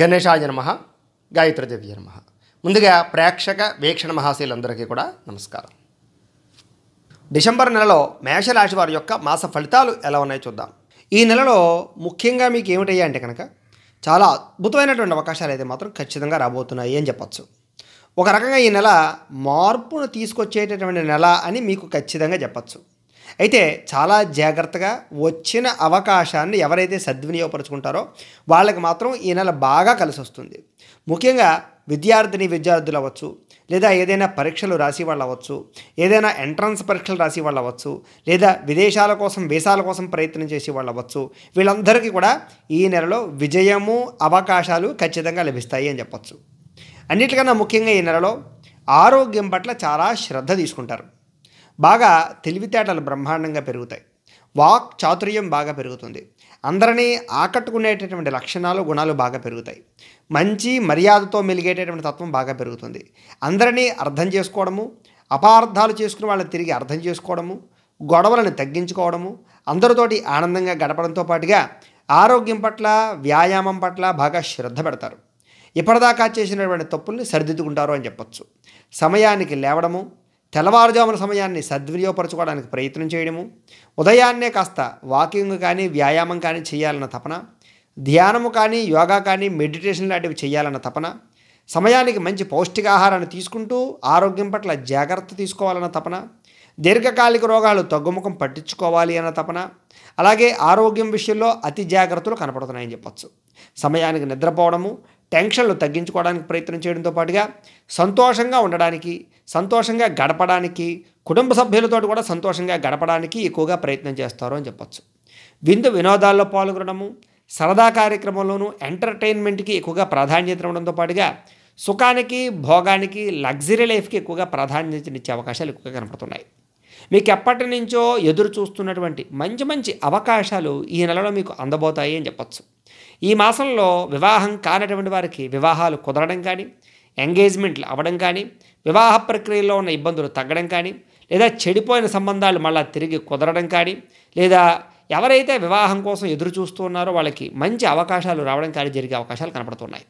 గణేషాయ నమ గాయత్రదేవి నమ ముందుగా ప్రేక్షక వీక్షణ మహాశీలందరికీ కూడా నమస్కారం డిసెంబర్ నెలలో మేషరాశి వారి యొక్క మాస ఫలితాలు ఎలా ఉన్నాయో చూద్దాం ఈ నెలలో ముఖ్యంగా మీకు ఏమిటయ్యా అంటే కనుక చాలా అద్భుతమైనటువంటి అవకాశాలు అయితే మాత్రం ఖచ్చితంగా రాబోతున్నాయి అని చెప్పచ్చు ఒక రకంగా ఈ నెల మార్పును తీసుకొచ్చేటటువంటి నెల అని మీకు ఖచ్చితంగా చెప్పచ్చు అయితే చాలా జాగ్రత్తగా వచ్చిన అవకాశాన్ని ఎవరైతే సద్వినియోగపరుచుకుంటారో వాళ్ళకి మాత్రం ఈ నెల బాగా కలిసి వస్తుంది ముఖ్యంగా విద్యార్థిని విద్యార్థులు అవ్వచ్చు లేదా ఏదైనా పరీక్షలు రాసి వాళ్ళు అవ్వచ్చు ఏదైనా ఎంట్రన్స్ పరీక్షలు రాసి వాళ్ళు అవ్వచ్చు లేదా విదేశాల కోసం వీసాల కోసం ప్రయత్నం చేసి వాళ్ళు అవ్వచ్చు వీళ్ళందరికీ కూడా ఈ నెలలో విజయము అవకాశాలు ఖచ్చితంగా లభిస్తాయి అని చెప్పచ్చు అన్నిటికన్నా ముఖ్యంగా ఈ నెలలో ఆరోగ్యం పట్ల చాలా శ్రద్ధ తీసుకుంటారు బాగా తెలివితేటలు బ్రహ్మాండంగా పెరుగుతాయి వాక్ చాతుర్యం బాగా పెరుగుతుంది అందరినీ ఆకట్టుకునేటటువంటి లక్షణాలు గుణాలు బాగా పెరుగుతాయి మంచి మర్యాదతో మెలిగేటటువంటి తత్వం బాగా పెరుగుతుంది అందరినీ అర్థం చేసుకోవడము అపార్థాలు చేసుకుని వాళ్ళని తిరిగి అర్థం చేసుకోవడము గొడవలను తగ్గించుకోవడము అందరితోటి ఆనందంగా గడపడంతో పాటుగా ఆరోగ్యం పట్ల వ్యాయామం పట్ల బాగా శ్రద్ధ పెడతారు ఇప్పటిదాకా చేసినటువంటి తప్పుల్ని సరిదిద్దుకుంటారు అని చెప్పచ్చు సమయానికి లేవడము తెల్లవారుజామున సమయాన్ని సద్వినియోగపరచుకోవడానికి ప్రయత్నం చేయడము ఉదయాన్నే కాస్త వాకింగ్ కానీ వ్యాయామం కానీ చేయాలన్న తపన ధ్యానము కానీ యోగా కానీ మెడిటేషన్ లాంటివి చేయాలన్న తపన సమయానికి మంచి పౌష్టికాహారాన్ని తీసుకుంటూ ఆరోగ్యం పట్ల జాగ్రత్త తీసుకోవాలన్న తపన దీర్ఘకాలిక రోగాలు తగ్గుముఖం పట్టించుకోవాలి అన్న తపన అలాగే ఆరోగ్యం విషయంలో అతి జాగ్రత్తలు కనపడుతున్నాయని చెప్పచ్చు సమయానికి నిద్రపోవడము టెన్షన్లు తగ్గించుకోవడానికి ప్రయత్నం చేయడంతో పాటుగా సంతోషంగా ఉండడానికి సంతోషంగా గడపడానికి కుటుంబ సభ్యులతో కూడా సంతోషంగా గడపడానికి ఎక్కువగా ప్రయత్నం చేస్తారు అని చెప్పచ్చు విందు వినోదాల్లో పాల్గొనడము సరదా కార్యక్రమంలోనూ ఎంటర్టైన్మెంట్కి ఎక్కువగా ప్రాధాన్యత ఇవ్వడంతో పాటుగా సుఖానికి భోగానికి లగ్జరీ లైఫ్కి ఎక్కువగా ప్రాధాన్యతనిచ్చే అవకాశాలు ఎక్కువగా కనపడుతున్నాయి మీకు ఎప్పటి నుంచో ఎదురు చూస్తున్నటువంటి మంచి మంచి అవకాశాలు ఈ నెలలో మీకు అందబోతాయి అని చెప్పచ్చు ఈ మాసంలో వివాహం కానటువంటి వారికి వివాహాలు కుదరడం కానీ ఎంగేజ్మెంట్లు అవ్వడం కానీ వివాహ ప్రక్రియలో ఉన్న ఇబ్బందులు తగ్గడం కానీ లేదా చెడిపోయిన సంబంధాలు మళ్ళీ తిరిగి కుదరడం కానీ లేదా ఎవరైతే వివాహం కోసం ఎదురు చూస్తూ ఉన్నారో వాళ్ళకి మంచి అవకాశాలు రావడం కానీ జరిగే అవకాశాలు కనపడుతున్నాయి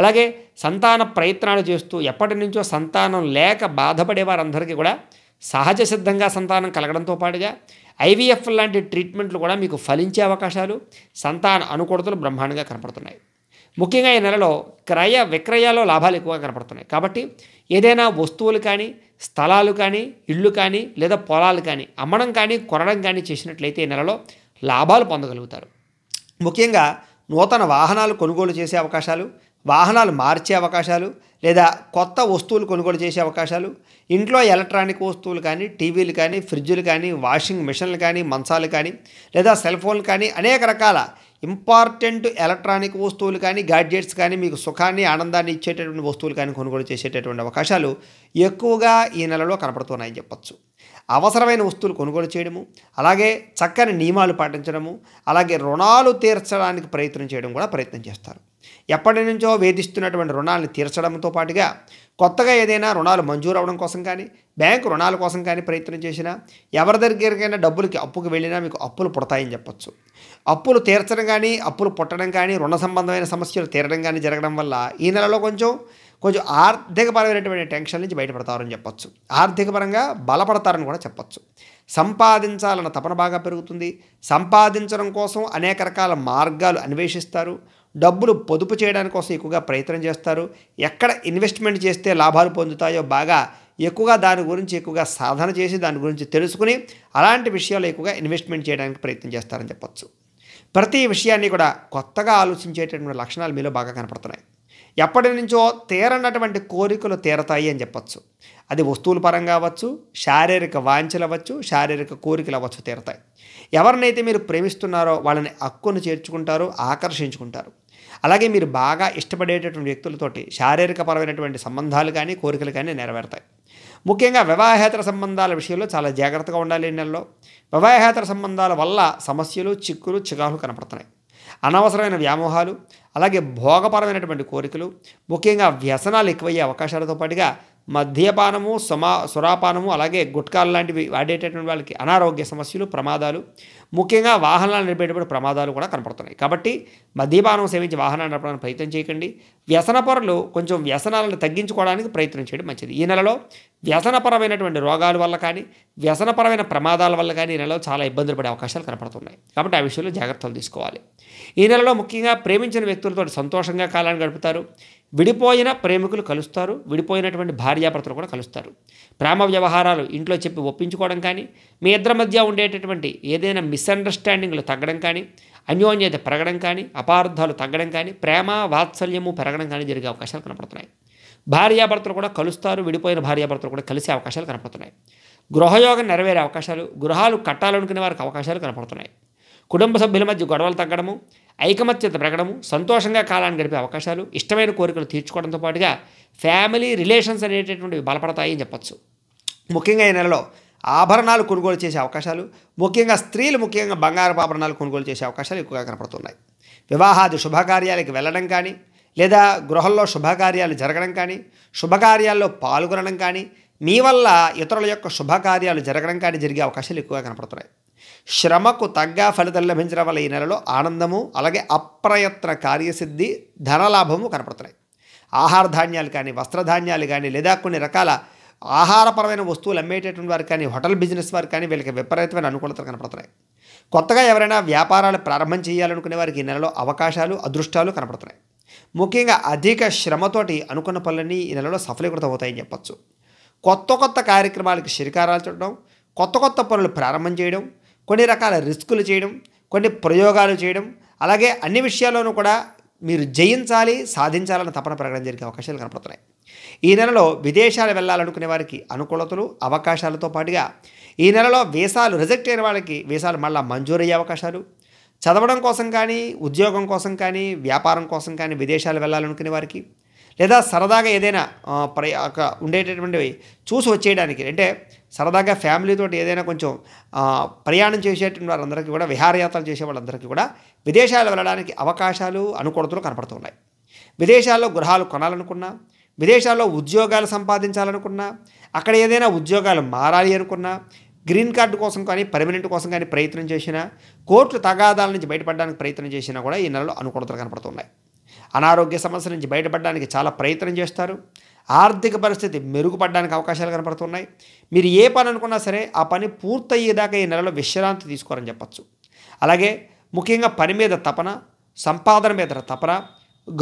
అలాగే సంతాన ప్రయత్నాలు చేస్తూ ఎప్పటి నుంచో సంతానం లేక బాధపడే వారందరికీ కూడా సహజ సిద్ధంగా సంతానం కలగడంతో పాటుగా ఐవీఎఫ్ లాంటి ట్రీట్మెంట్లు కూడా మీకు ఫలించే అవకాశాలు సంతాన అనుకూలతలు బ్రహ్మాండంగా కనపడుతున్నాయి ముఖ్యంగా ఈ నెలలో క్రయ విక్రయాల్లో లాభాలు ఎక్కువగా కనపడుతున్నాయి కాబట్టి ఏదైనా వస్తువులు కానీ స్థలాలు కానీ ఇళ్ళు కానీ లేదా పొలాలు కానీ అమ్మడం కానీ కొనడం కానీ చేసినట్లయితే ఈ నెలలో లాభాలు పొందగలుగుతారు ముఖ్యంగా నూతన వాహనాలు కొనుగోలు చేసే అవకాశాలు వాహనాలు మార్చే అవకాశాలు లేదా కొత్త వస్తువులు కొనుగోలు చేసే అవకాశాలు ఇంట్లో ఎలక్ట్రానిక్ వస్తువులు కానీ టీవీలు కానీ ఫ్రిడ్జులు కానీ వాషింగ్ మిషన్లు కానీ మంచాలు కానీ లేదా సెల్ ఫోన్లు కానీ అనేక రకాల ఇంపార్టెంట్ ఎలక్ట్రానిక్ వస్తువులు కానీ గ్యాడ్జెట్స్ కానీ మీకు సుఖాన్ని ఆనందాన్ని ఇచ్చేటటువంటి వస్తువులు కానీ కొనుగోలు చేసేటటువంటి అవకాశాలు ఎక్కువగా ఈ నెలలో కనపడుతున్నాయని చెప్పచ్చు అవసరమైన వస్తువులు కొనుగోలు చేయడము అలాగే చక్కని నియమాలు పాటించడము అలాగే రుణాలు తీర్చడానికి ప్రయత్నం చేయడం కూడా ప్రయత్నం చేస్తారు ఎప్పటి నుంచో వేధిస్తున్నటువంటి రుణాలను తీర్చడంతో పాటుగా కొత్తగా ఏదైనా రుణాలు మంజూరు అవ్వడం కోసం కానీ బ్యాంకు రుణాల కోసం కానీ ప్రయత్నం చేసినా ఎవరి దగ్గరికైనా డబ్బులకి అప్పుకి వెళ్ళినా మీకు అప్పులు పుడతాయని చెప్పచ్చు అప్పులు తీర్చడం కానీ అప్పులు పుట్టడం కానీ రుణ సంబంధమైన సమస్యలు తీరడం కానీ జరగడం వల్ల ఈ నెలలో కొంచెం కొంచెం ఆర్థికపరమైనటువంటి టెన్షన్ నుంచి బయటపడతారని చెప్పచ్చు ఆర్థికపరంగా బలపడతారని కూడా చెప్పచ్చు సంపాదించాలన్న తపన బాగా పెరుగుతుంది సంపాదించడం కోసం అనేక రకాల మార్గాలు అన్వేషిస్తారు డబ్బులు పొదుపు చేయడానికి కోసం ఎక్కువగా ప్రయత్నం చేస్తారు ఎక్కడ ఇన్వెస్ట్మెంట్ చేస్తే లాభాలు పొందుతాయో బాగా ఎక్కువగా దాని గురించి ఎక్కువగా సాధన చేసి దాని గురించి తెలుసుకుని అలాంటి విషయాలు ఎక్కువగా ఇన్వెస్ట్మెంట్ చేయడానికి ప్రయత్నం చేస్తారని చెప్పచ్చు ప్రతి విషయాన్ని కూడా కొత్తగా ఆలోచించేటటువంటి లక్షణాలు మీలో బాగా కనపడుతున్నాయి ఎప్పటి నుంచో తీరనటువంటి కోరికలు తీరతాయి అని చెప్పొచ్చు అది వస్తువుల పరంగా అవ్వచ్చు శారీరక వాంఛలు అవ్వచ్చు శారీరక కోరికలు అవ్వచ్చు తీరతాయి ఎవరినైతే మీరు ప్రేమిస్తున్నారో వాళ్ళని హక్కును చేర్చుకుంటారు ఆకర్షించుకుంటారు అలాగే మీరు బాగా ఇష్టపడేటటువంటి వ్యక్తులతోటి శారీరక పరమైనటువంటి సంబంధాలు కానీ కోరికలు కానీ నెరవేరుతాయి ముఖ్యంగా వివాహేతర సంబంధాల విషయంలో చాలా జాగ్రత్తగా ఉండాలి ఈ నెలలో వివాహేతర సంబంధాల వల్ల సమస్యలు చిక్కులు చికాకులు కనపడుతున్నాయి అనవసరమైన వ్యామోహాలు అలాగే భోగపరమైనటువంటి కోరికలు ముఖ్యంగా వ్యసనాలు ఎక్కువయ్యే అవకాశాలతో పాటుగా మద్యపానము సమా సురాపానము అలాగే గుట్కాలు లాంటివి వాడేటటువంటి వాళ్ళకి అనారోగ్య సమస్యలు ప్రమాదాలు ముఖ్యంగా వాహనాలు నడిపేటప్పుడు ప్రమాదాలు కూడా కనపడుతున్నాయి కాబట్టి మద్యపానం సేవించి వాహనాలు నడపడానికి ప్రయత్నం చేయకండి పొరలు కొంచెం వ్యసనాలను తగ్గించుకోవడానికి ప్రయత్నం చేయడం మంచిది ఈ నెలలో వ్యసనపరమైనటువంటి రోగాల వల్ల కానీ వ్యసనపరమైన ప్రమాదాల వల్ల కానీ ఈ నెలలో చాలా ఇబ్బందులు పడే అవకాశాలు కనపడుతున్నాయి కాబట్టి ఆ విషయంలో జాగ్రత్తలు తీసుకోవాలి ఈ నెలలో ముఖ్యంగా ప్రేమించిన వ్యక్తులతో సంతోషంగా కాలాన్ని గడుపుతారు విడిపోయిన ప్రేమికులు కలుస్తారు విడిపోయినటువంటి భార్యాభర్తలు కూడా కలుస్తారు ప్రేమ వ్యవహారాలు ఇంట్లో చెప్పి ఒప్పించుకోవడం కానీ మీ ఇద్దరి మధ్య ఉండేటటువంటి ఏదైనా మిస్అండర్స్టాండింగ్లు తగ్గడం కానీ అన్యోన్యత పెరగడం కానీ అపార్థాలు తగ్గడం కానీ ప్రేమ వాత్సల్యము పెరగడం కానీ జరిగే అవకాశాలు కనపడుతున్నాయి భార్యాభర్తలు కూడా కలుస్తారు విడిపోయిన భార్యాభర్తలు కూడా కలిసే అవకాశాలు కనపడుతున్నాయి గృహయోగం నెరవేరే అవకాశాలు గృహాలు కట్టాలనుకునే వారికి అవకాశాలు కనపడుతున్నాయి కుటుంబ సభ్యుల మధ్య గొడవలు తగ్గడము ఐకమత్యత ప్రకటము సంతోషంగా కాలాన్ని గడిపే అవకాశాలు ఇష్టమైన కోరికలు తీర్చుకోవడంతో పాటుగా ఫ్యామిలీ రిలేషన్స్ అనేటటువంటివి బలపడతాయి అని చెప్పచ్చు ముఖ్యంగా ఈ నెలలో ఆభరణాలు కొనుగోలు చేసే అవకాశాలు ముఖ్యంగా స్త్రీలు ముఖ్యంగా బంగారపు ఆభరణాలు కొనుగోలు చేసే అవకాశాలు ఎక్కువగా కనపడుతున్నాయి వివాహాది శుభకార్యాలకు వెళ్ళడం కానీ లేదా గృహంలో శుభకార్యాలు జరగడం కానీ శుభకార్యాల్లో పాల్గొనడం కానీ మీ వల్ల ఇతరుల యొక్క శుభకార్యాలు జరగడం కానీ జరిగే అవకాశాలు ఎక్కువగా కనపడుతున్నాయి శ్రమకు తగ్గ ఫలితం లభించడం వల్ల ఈ నెలలో ఆనందము అలాగే అప్రయత్న కార్యసిద్ధి ధనలాభము కనపడుతున్నాయి ఆహార ధాన్యాలు కానీ వస్త్రధాన్యాలు కానీ లేదా కొన్ని రకాల ఆహారపరమైన వస్తువులు అమ్మేటటువంటి వారు కానీ హోటల్ బిజినెస్ వారు కానీ వీళ్ళకి విపరీతమైన అనుకూలతలు కనపడుతున్నాయి కొత్తగా ఎవరైనా వ్యాపారాలు ప్రారంభం చేయాలనుకునే వారికి ఈ నెలలో అవకాశాలు అదృష్టాలు కనపడుతున్నాయి ముఖ్యంగా అధిక శ్రమతోటి అనుకున్న పనులన్నీ ఈ నెలలో సఫలీకృతం అవుతాయని చెప్పచ్చు కొత్త కొత్త కార్యక్రమాలకు శ్రీకారాలు చుట్టడం కొత్త కొత్త పనులు ప్రారంభం చేయడం కొన్ని రకాల రిస్కులు చేయడం కొన్ని ప్రయోగాలు చేయడం అలాగే అన్ని విషయాల్లోనూ కూడా మీరు జయించాలి సాధించాలన్న తపన ప్రకటన జరిగే అవకాశాలు కనపడుతున్నాయి ఈ నెలలో విదేశాలు వెళ్ళాలనుకునే వారికి అనుకూలతలు అవకాశాలతో పాటుగా ఈ నెలలో వీసాలు రిజెక్ట్ అయిన వాళ్ళకి వీసాలు మళ్ళీ మంజూరయ్యే అవకాశాలు చదవడం కోసం కానీ ఉద్యోగం కోసం కానీ వ్యాపారం కోసం కానీ విదేశాలు వెళ్ళాలనుకునే వారికి లేదా సరదాగా ఏదైనా ప్రయ ఉండేటటువంటివి చూసి వచ్చేయడానికి అంటే సరదాగా ఫ్యామిలీతో ఏదైనా కొంచెం ప్రయాణం చేసేటువంటి వారందరికీ కూడా విహారయాత్రలు చేసే వాళ్ళందరికీ కూడా విదేశాలు వెళ్ళడానికి అవకాశాలు అనుకూలతలు కనపడుతున్నాయి విదేశాల్లో గృహాలు కొనాలనుకున్నా విదేశాల్లో ఉద్యోగాలు సంపాదించాలనుకున్నా అక్కడ ఏదైనా ఉద్యోగాలు మారాలి అనుకున్నా గ్రీన్ కార్డు కోసం కానీ పర్మనెంట్ కోసం కానీ ప్రయత్నం చేసినా కోర్టు తగాదాల నుంచి బయటపడడానికి ప్రయత్నం చేసినా కూడా ఈ నెలలో అనుకూలతలు కనపడుతున్నాయి అనారోగ్య సమస్య నుంచి బయటపడడానికి చాలా ప్రయత్నం చేస్తారు ఆర్థిక పరిస్థితి మెరుగుపడడానికి అవకాశాలు కనపడుతున్నాయి మీరు ఏ పని అనుకున్నా సరే ఆ పని పూర్తయ్యేదాకా ఈ నెలలో విశ్రాంతి తీసుకోరని చెప్పచ్చు అలాగే ముఖ్యంగా పని మీద తపన సంపాదన మీద తపన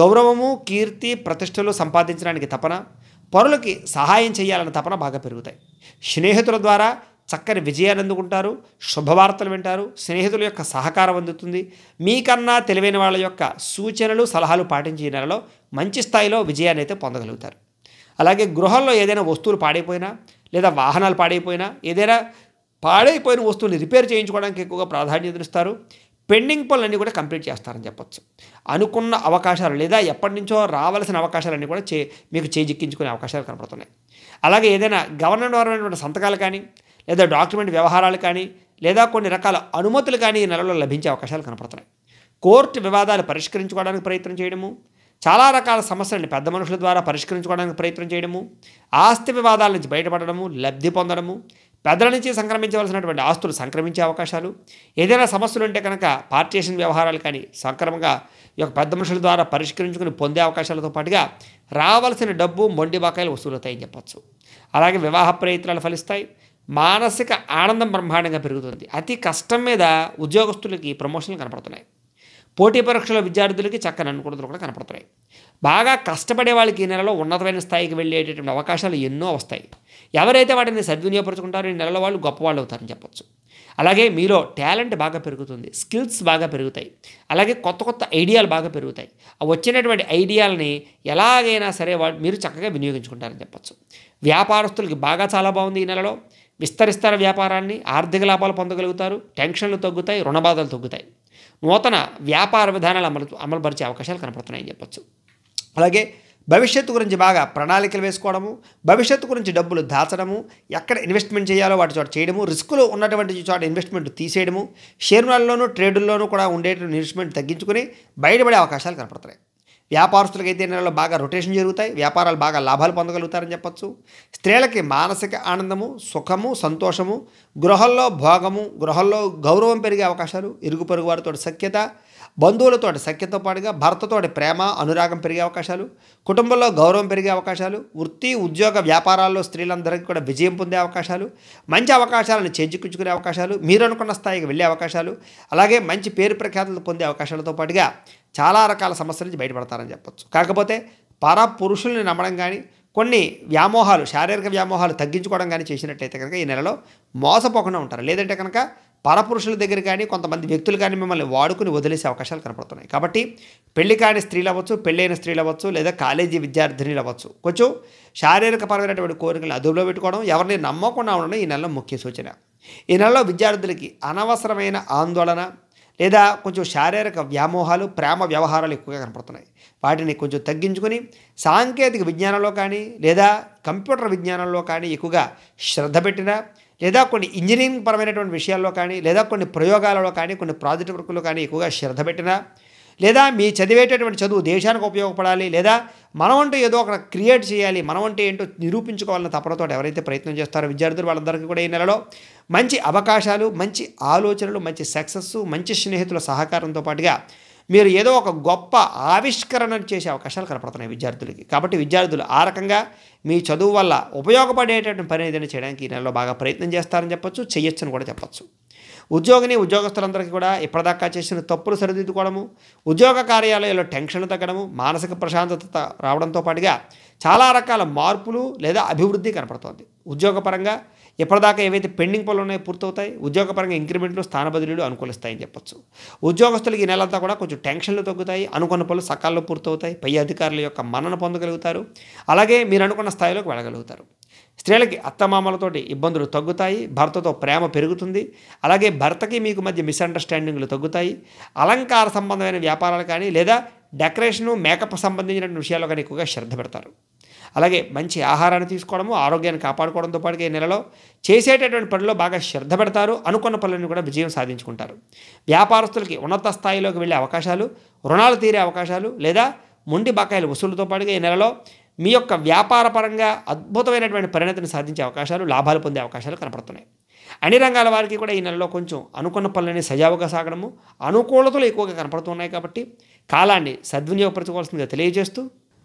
గౌరవము కీర్తి ప్రతిష్టలు సంపాదించడానికి తపన పరులకి సహాయం చేయాలన్న తపన బాగా పెరుగుతాయి స్నేహితుల ద్వారా చక్కని విజయాన్ని అందుకుంటారు శుభవార్తలు వింటారు స్నేహితుల యొక్క సహకారం అందుతుంది మీకన్నా తెలివైన వాళ్ళ యొక్క సూచనలు సలహాలు పాటించి నెలలో మంచి స్థాయిలో విజయాన్ని అయితే పొందగలుగుతారు అలాగే గృహంలో ఏదైనా వస్తువులు పాడైపోయినా లేదా వాహనాలు పాడైపోయినా ఏదైనా పాడైపోయిన వస్తువుని రిపేర్ చేయించుకోవడానికి ఎక్కువగా ప్రాధాన్యతనిస్తారు పెండింగ్ పనులన్నీ కూడా కంప్లీట్ చేస్తారని చెప్పచ్చు అనుకున్న అవకాశాలు లేదా ఎప్పటి నుంచో రావాల్సిన అవకాశాలన్నీ కూడా చే మీకు చేజిక్కించుకునే అవకాశాలు కనపడుతున్నాయి అలాగే ఏదైనా గవర్నమెంట్ పరమైనటువంటి సంతకాలు కానీ లేదా డాక్యుమెంట్ వ్యవహారాలు కానీ లేదా కొన్ని రకాల అనుమతులు కానీ ఈ నెలలో లభించే అవకాశాలు కనపడుతున్నాయి కోర్టు వివాదాలు పరిష్కరించుకోవడానికి ప్రయత్నం చేయడము చాలా రకాల సమస్యలను పెద్ద మనుషుల ద్వారా పరిష్కరించుకోవడానికి ప్రయత్నం చేయడము ఆస్తి వివాదాల నుంచి బయటపడడము లబ్ధి పొందడము పెద్దల నుంచి సంక్రమించవలసినటువంటి ఆస్తులు సంక్రమించే అవకాశాలు ఏదైనా సమస్యలు ఉంటే కనుక పార్టీషన్ వ్యవహారాలు కానీ సంక్రమంగా ఈ యొక్క పెద్ద మనుషుల ద్వారా పరిష్కరించుకుని పొందే అవకాశాలతో పాటుగా రావాల్సిన డబ్బు మొండి బకాయిలు వసూలవుతాయని చెప్పచ్చు అలాగే వివాహ ప్రయత్నాలు ఫలిస్తాయి మానసిక ఆనందం బ్రహ్మాండంగా పెరుగుతుంది అతి కష్టం మీద ఉద్యోగస్తులకి ప్రమోషన్లు కనపడుతున్నాయి పోటీ పరీక్షల విద్యార్థులకి చక్కని అనుకూలతలు కూడా కనపడుతున్నాయి బాగా కష్టపడే వాళ్ళకి ఈ నెలలో ఉన్నతమైన స్థాయికి వెళ్ళేటటువంటి అవకాశాలు ఎన్నో వస్తాయి ఎవరైతే వాటిని సద్వినియోగపరచుకుంటారో ఈ నెలలో వాళ్ళు గొప్పవాళ్ళు అవుతారని చెప్పొచ్చు అలాగే మీలో టాలెంట్ బాగా పెరుగుతుంది స్కిల్స్ బాగా పెరుగుతాయి అలాగే కొత్త కొత్త ఐడియాలు బాగా పెరుగుతాయి ఆ వచ్చినటువంటి ఐడియాలని ఎలాగైనా సరే వాళ్ళు మీరు చక్కగా వినియోగించుకుంటారని చెప్పచ్చు వ్యాపారస్తులకి బాగా చాలా బాగుంది ఈ నెలలో విస్తరిస్తారు వ్యాపారాన్ని ఆర్థిక లాభాలు పొందగలుగుతారు టెన్షన్లు తగ్గుతాయి రుణబాధలు తగ్గుతాయి నూతన వ్యాపార విధానాలు అమలు అమలుపరిచే అవకాశాలు అని చెప్పొచ్చు అలాగే భవిష్యత్తు గురించి బాగా ప్రణాళికలు వేసుకోవడము భవిష్యత్తు గురించి డబ్బులు దాచడము ఎక్కడ ఇన్వెస్ట్మెంట్ చేయాలో వాటి చోట చేయడము రిస్కులు ఉన్నటువంటి చోట ఇన్వెస్ట్మెంట్ తీసేయడము షేర్లలోనూ ట్రేడుల్లోనూ కూడా ఉండేటువంటి ఇన్వెస్ట్మెంట్ తగ్గించుకుని బయటపడే అవకాశాలు కనపడుతున్నాయి వ్యాపారస్తులకు అయితే నెలలో బాగా రొటేషన్ జరుగుతాయి వ్యాపారాలు బాగా లాభాలు పొందగలుగుతారని చెప్పచ్చు స్త్రీలకి మానసిక ఆనందము సుఖము సంతోషము గృహంలో భోగము గృహంలో గౌరవం పెరిగే అవకాశాలు ఇరుగు పొరుగు వారితో సఖ్యత బంధువులతో సఖ్యతో పాటుగా భర్తతో ప్రేమ అనురాగం పెరిగే అవకాశాలు కుటుంబంలో గౌరవం పెరిగే అవకాశాలు వృత్తి ఉద్యోగ వ్యాపారాల్లో స్త్రీలందరికీ కూడా విజయం పొందే అవకాశాలు మంచి అవకాశాలను చేజిక్కించుకునే అవకాశాలు మీరు అనుకున్న స్థాయికి వెళ్ళే అవకాశాలు అలాగే మంచి పేరు ప్రఖ్యాతులు పొందే అవకాశాలతో పాటుగా చాలా రకాల సమస్యల నుంచి బయటపడతారని చెప్పొచ్చు కాకపోతే పర పురుషుల్ని నమ్మడం కానీ కొన్ని వ్యామోహాలు శారీరక వ్యామోహాలు తగ్గించుకోవడం కానీ చేసినట్టయితే కనుక ఈ నెలలో మోసపోకుండా ఉంటారు లేదంటే కనుక పరపురుషుల దగ్గర కానీ కొంతమంది వ్యక్తులు కానీ మిమ్మల్ని వాడుకుని వదిలేసే అవకాశాలు కనపడుతున్నాయి కాబట్టి పెళ్లి కాని స్త్రీలు అవ్వచ్చు పెళ్ళైన స్త్రీలు అవ్వచ్చు లేదా కాలేజీ విద్యార్థినిలు అవ్వచ్చు కొంచెం శారీరక పరమైనటువంటి కోరికలు అదుపులో పెట్టుకోవడం ఎవరిని నమ్మకుండా ఉండడం ఈ నెలలో ముఖ్య సూచన ఈ నెలలో విద్యార్థులకి అనవసరమైన ఆందోళన లేదా కొంచెం శారీరక వ్యామోహాలు ప్రేమ వ్యవహారాలు ఎక్కువగా కనపడుతున్నాయి వాటిని కొంచెం తగ్గించుకొని సాంకేతిక విజ్ఞానంలో కానీ లేదా కంప్యూటర్ విజ్ఞానంలో కానీ ఎక్కువగా శ్రద్ధ పెట్టినా లేదా కొన్ని ఇంజనీరింగ్ పరమైనటువంటి విషయాల్లో కానీ లేదా కొన్ని ప్రయోగాలలో కానీ కొన్ని ప్రాజెక్ట్ వర్కులు కానీ ఎక్కువగా శ్రద్ధ పెట్టినా లేదా మీ చదివేటటువంటి చదువు దేశానికి ఉపయోగపడాలి లేదా మనమంటూ ఏదో ఒక క్రియేట్ చేయాలి మనమంటే ఏంటో నిరూపించుకోవాలన్న తపనతో ఎవరైతే ప్రయత్నం చేస్తారో విద్యార్థులు వాళ్ళందరికీ కూడా ఈ నెలలో మంచి అవకాశాలు మంచి ఆలోచనలు మంచి సక్సెస్ మంచి స్నేహితుల సహకారంతో పాటుగా మీరు ఏదో ఒక గొప్ప ఆవిష్కరణ చేసే అవకాశాలు కనపడుతున్నాయి విద్యార్థులకి కాబట్టి విద్యార్థులు ఆ రకంగా మీ చదువు వల్ల ఉపయోగపడేటటువంటి పని ఏదైనా చేయడానికి ఈ నెలలో బాగా ప్రయత్నం చేస్తారని చెప్పొచ్చు చేయొచ్చని కూడా చెప్పచ్చు ఉద్యోగిని ఉద్యోగస్తులందరికీ కూడా ఇప్పటిదాకా చేసిన తప్పులు సరిదిద్దుకోవడము ఉద్యోగ కార్యాలయాల్లో టెన్షన్ తగ్గడము మానసిక ప్రశాంతత రావడంతో పాటుగా చాలా రకాల మార్పులు లేదా అభివృద్ధి కనపడుతోంది ఉద్యోగపరంగా ఎప్పటిదాకా ఏవైతే పెండింగ్ పనులు ఉన్నాయో పూర్తవుతాయి ఉద్యోగపరంగా ఇంక్రిమెంట్లు స్థాన బదిలీలు అనుకూలిస్తాయని చెప్పొచ్చు ఉద్యోగస్తులకి ఈ నెలంతా కూడా కొంచెం టెన్షన్లు తగ్గుతాయి అనుకున్న పనులు సకాలంలో పూర్తవుతాయి పై అధికారుల యొక్క మన్నన పొందగలుగుతారు అలాగే మీరు అనుకున్న స్థాయిలోకి వెళ్ళగలుగుతారు స్త్రీలకి అత్తమామలతోటి ఇబ్బందులు తగ్గుతాయి భర్తతో ప్రేమ పెరుగుతుంది అలాగే భర్తకి మీకు మధ్య మిస్అండర్స్టాండింగ్లు తగ్గుతాయి అలంకార సంబంధమైన వ్యాపారాలు కానీ లేదా డెకరేషను మేకప్ సంబంధించిన విషయాల్లో కానీ ఎక్కువగా శ్రద్ధ పెడతారు అలాగే మంచి ఆహారాన్ని తీసుకోవడము ఆరోగ్యాన్ని కాపాడుకోవడంతో పాటు ఈ నెలలో చేసేటటువంటి పనిలో బాగా శ్రద్ధ పెడతారు అనుకున్న పనులను కూడా విజయం సాధించుకుంటారు వ్యాపారస్తులకి ఉన్నత స్థాయిలోకి వెళ్ళే అవకాశాలు రుణాలు తీరే అవకాశాలు లేదా మొండి బకాయిల వసూలుతో పాటుగా ఈ నెలలో మీ యొక్క వ్యాపార పరంగా అద్భుతమైనటువంటి పరిణతిని సాధించే అవకాశాలు లాభాలు పొందే అవకాశాలు కనపడుతున్నాయి అన్ని రంగాల వారికి కూడా ఈ నెలలో కొంచెం అనుకున్న పనులని సజావుగా సాగడము అనుకూలతలు ఎక్కువగా కనపడుతున్నాయి కాబట్టి కాలాన్ని సద్వినియోగపరచుకోవాల్సిందిగా తెలియజేస్తూ